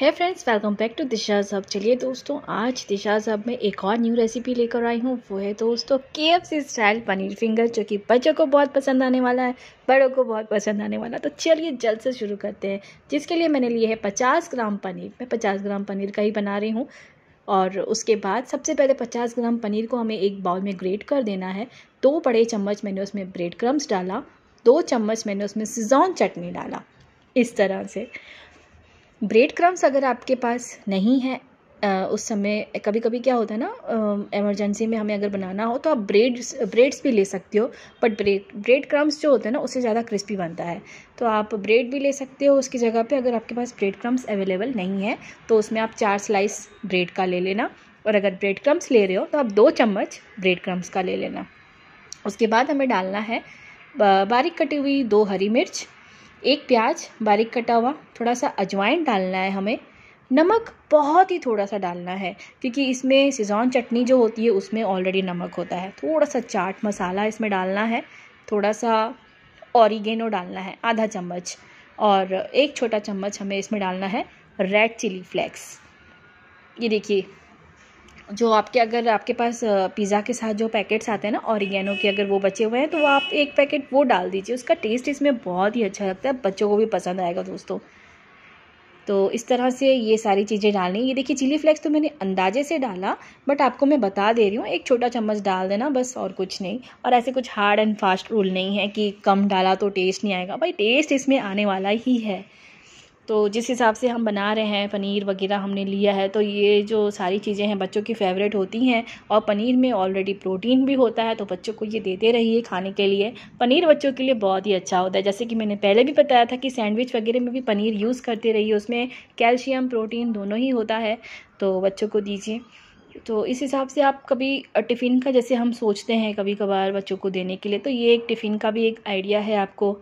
है friends welcome back to Disha साहब चलिए दोस्तों आज दिशा साहब में एक और न्यू रेसिपी लेकर आई हूँ वो है दोस्तों K F C style paneer finger जो कि बच्चों को बहुत पसंद आने वाला है बड़ों को बहुत पसंद आने वाला तो चलिए जल्द से शुरू करते हैं जिसके लिए मैंने लिए है पचास ग्राम पनीर मैं पचास ग्राम पनीर का ही बना रही हूँ और उसके बाद सबसे पहले 50 ग्राम पनीर को हमें एक बाउल में ग्रेट कर देना है दो बड़े चम्मच मैंने उसमें ब्रेड क्रम्स डाला दो चम्मच मैंने उसमें सिजौन चटनी डाला इस तरह से ब्रेड क्रम्स अगर आपके पास नहीं है उस समय कभी कभी क्या होता है ना इमरजेंसी में हमें अगर बनाना हो तो आप ब्रेड ब्रेड्स भी ले सकते हो बट ब्रेड ब्रेड क्रम्स जो होते हैं ना उससे ज़्यादा क्रिस्पी बनता है तो आप ब्रेड भी ले सकते हो उसकी जगह पे अगर आपके पास ब्रेड क्रम्स अवेलेबल नहीं है तो उसमें आप चार स्लाइस ब्रेड का ले लेना और अगर ब्रेड क्रम्स ले रहे हो तो आप दो चम्मच ब्रेड क्रम्स का ले लेना उसके बाद हमें डालना है बारीक कटी हुई दो हरी मिर्च एक प्याज बारीक कटा हुआ थोड़ा सा अजवाइन डालना है हमें नमक बहुत ही थोड़ा सा डालना है क्योंकि इसमें सिजौन चटनी जो होती है उसमें ऑलरेडी नमक होता है थोड़ा सा चाट मसाला इसमें डालना है थोड़ा सा ऑरिगेनो डालना है आधा चम्मच और एक छोटा चम्मच हमें इसमें डालना है रेड चिली फ्लेक्स ये देखिए जो आपके अगर आपके पास पिज़्ज़ा के साथ जो पैकेट्स आते हैं ना औरिगेनो के अगर वो बचे हुए हैं तो आप एक पैकेट वो डाल दीजिए उसका टेस्ट इसमें बहुत ही अच्छा लगता है बच्चों को भी पसंद आएगा दोस्तों तो इस तरह से ये सारी चीज़ें डालनी ये देखिए चिली फ्लेक्स तो मैंने अंदाजे से डाला बट आपको मैं बता दे रही हूँ एक छोटा चम्मच डाल देना बस और कुछ नहीं और ऐसे कुछ हार्ड एंड फास्ट रूल नहीं है कि कम डाला तो टेस्ट नहीं आएगा भाई टेस्ट इसमें आने वाला ही है तो जिस हिसाब से हम बना रहे हैं पनीर वगैरह हमने लिया है तो ये जो सारी चीज़ें हैं बच्चों की फेवरेट होती हैं और पनीर में ऑलरेडी प्रोटीन भी होता है तो बच्चों को ये देते रहिए खाने के लिए पनीर बच्चों के लिए बहुत ही अच्छा होता है जैसे कि मैंने पहले भी बताया था कि सैंडविच वगैरह में भी पनीर यूज़ करते रहिए उसमें कैल्शियम प्रोटीन दोनों ही होता है तो बच्चों को दीजिए तो इस हिसाब से आप कभी टिफ़िन का जैसे हम सोचते हैं कभी कभार बच्चों को देने के लिए तो ये एक टिफ़िन का भी एक आइडिया है आपको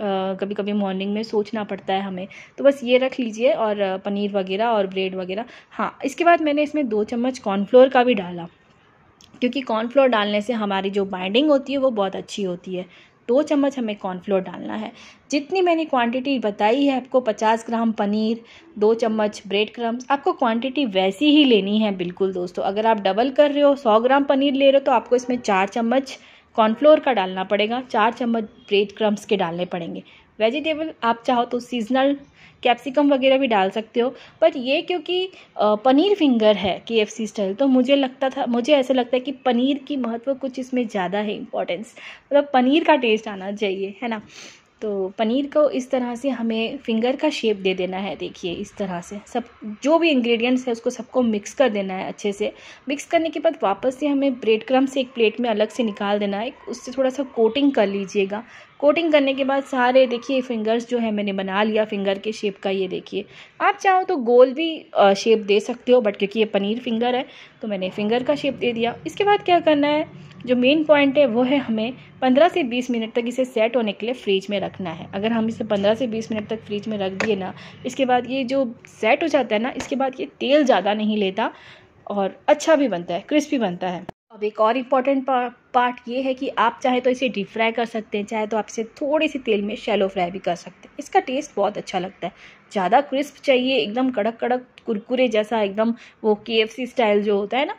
कभी कभी मॉर्निंग में सोचना पड़ता है हमें तो बस ये रख लीजिए और पनीर वगैरह और ब्रेड वगैरह हाँ इसके बाद मैंने इसमें दो चम्मच कॉर्नफ्लोर का भी डाला क्योंकि कॉर्नफ्लोर डालने से हमारी जो बाइंडिंग होती है वो बहुत अच्छी होती है दो चम्मच हमें कॉर्नफ्लोर डालना है जितनी मैंने क्वांटिटी बताई है आपको 50 ग्राम पनीर दो चम्मच ब्रेड क्रम्स आपको क्वांटिटी वैसी ही लेनी है बिल्कुल दोस्तों अगर आप डबल कर रहे हो 100 ग्राम पनीर ले रहे हो तो आपको इसमें चार चम्मच कॉर्नफ्लोर का डालना पड़ेगा चार चम्मच ब्रेड क्रम्स के डालने पड़ेंगे वेजिटेबल आप चाहो तो सीजनल कैप्सिकम वगैरह भी डाल सकते हो बट ये क्योंकि पनीर फिंगर है के एफ सी स्टाइल तो मुझे लगता था मुझे ऐसा लगता है कि पनीर की महत्व कुछ इसमें ज़्यादा है इम्पोर्टेंस मतलब पनीर का टेस्ट आना चाहिए है ना तो पनीर को इस तरह से हमें फिंगर का शेप दे देना है देखिए इस तरह से सब जो भी इंग्रेडिएंट्स है उसको सबको मिक्स कर देना है अच्छे से मिक्स करने के बाद वापस से हमें ब्रेड क्रम से एक प्लेट में अलग से निकाल देना है उससे थोड़ा सा कोटिंग कर लीजिएगा कोटिंग करने के बाद सारे देखिए फिंगर्स जो है मैंने बना लिया फिंगर के शेप का ये देखिए आप चाहो तो गोल भी शेप दे सकते हो बट क्योंकि ये पनीर फिंगर है तो मैंने फिंगर का शेप दे दिया इसके बाद क्या करना है जो मेन पॉइंट है वो है हमें 15 से 20 मिनट तक इसे सेट होने के लिए फ्रिज में रखना है अगर हम इसे 15 से 20 मिनट तक फ्रिज में रख दिए ना इसके बाद ये जो सेट हो जाता है ना इसके बाद ये तेल ज़्यादा नहीं लेता और अच्छा भी बनता है क्रिस्पी बनता है अब एक और इम्पॉर्टेंट पार्ट ये है कि आप चाहे तो इसे डीप फ्राई कर सकते हैं चाहे तो आप इसे थोड़े से तेल में शैलो फ्राई भी कर सकते हैं इसका टेस्ट बहुत अच्छा लगता है ज़्यादा क्रिस्प चाहिए एकदम कड़क कड़क कुरकुरे जैसा एकदम वो के स्टाइल जो होता है ना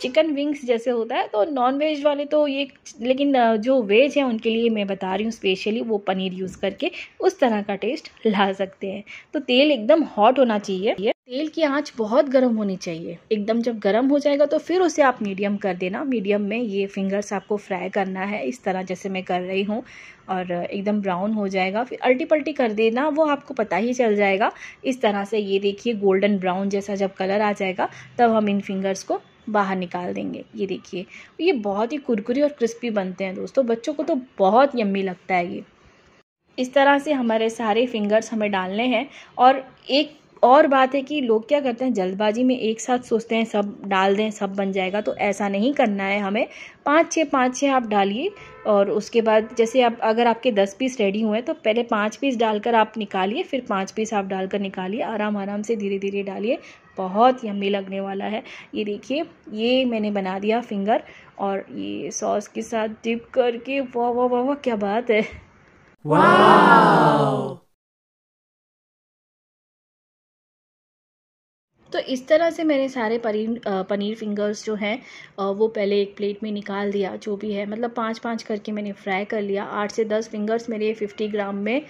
चिकन विंग्स जैसे होता है तो नॉन वेज वाले तो ये लेकिन जो वेज है उनके लिए मैं बता रही हूँ स्पेशली वो पनीर यूज़ करके उस तरह का टेस्ट ला सकते हैं तो तेल एकदम हॉट होना चाहिए तेल की आंच बहुत गर्म होनी चाहिए एकदम जब गर्म हो जाएगा तो फिर उसे आप मीडियम कर देना मीडियम में ये फिंगर्स आपको फ्राई करना है इस तरह जैसे मैं कर रही हूँ और एकदम ब्राउन हो जाएगा फिर अल्टी पल्टी कर देना वो आपको पता ही चल जाएगा इस तरह से ये देखिए गोल्डन ब्राउन जैसा जब कलर आ जाएगा तब हम इन फिंगर्स को बाहर निकाल देंगे ये देखिए ये बहुत ही कुरकुरी और क्रिस्पी बनते हैं दोस्तों बच्चों को तो बहुत यम्मी लगता है ये इस तरह से हमारे सारे फिंगर्स हमें डालने हैं और एक और बात है कि लोग क्या करते हैं जल्दबाजी में एक साथ सोचते हैं सब डाल दें सब बन जाएगा तो ऐसा नहीं करना है हमें पाँच छः पाँच छः आप डालिए और उसके बाद जैसे आप अगर आपके दस पीस रेडी हुए हैं तो पहले पाँच पीस डालकर आप निकालिए फिर पाँच पीस आप डालकर निकालिए आराम आराम से धीरे धीरे डालिए बहुत यम्मी लगने वाला है ये देखिए ये मैंने बना दिया फिंगर और ये सॉस के साथ डिप करके वाह वाह वाह वाह क्या बात है वाह तो इस तरह से मैंने सारे पनीर पनीर फिंगर्स जो हैं वो पहले एक प्लेट में निकाल दिया जो भी है मतलब पाँच पाँच करके मैंने फ्राई कर लिया आठ से दस फिंगर्स मेरे फिफ्टी ग्राम में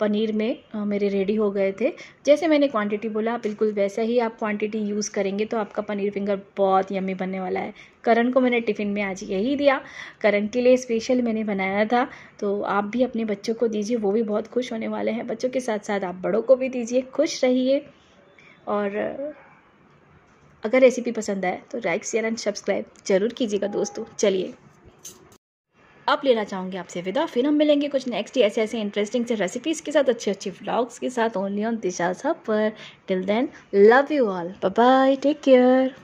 पनीर में मेरे रेडी हो गए थे जैसे मैंने क्वांटिटी बोला बिल्कुल वैसा ही आप क्वांटिटी यूज़ करेंगे तो आपका पनीर फिंगर बहुत यम्मी बनने वाला है करण को मैंने टिफ़िन में आज यही दिया करण के लिए स्पेशल मैंने बनाया था तो आप भी अपने बच्चों को दीजिए वो भी बहुत खुश होने वाले हैं बच्चों के साथ साथ आप बड़ों को भी दीजिए खुश रहिए और अगर रेसिपी पसंद आए तो लाइक शेयर एंड सब्सक्राइब जरूर कीजिएगा दोस्तों चलिए अब लेना चाहूँगी आपसे विदा फिर हम मिलेंगे कुछ नेक्स्ट ऐसे ऐसे इंटरेस्टिंग से रेसिपीज़ के साथ अच्छे अच्छे व्लॉग्स के साथ ओनली ऑन दिशा सब पर till then love you all bye take care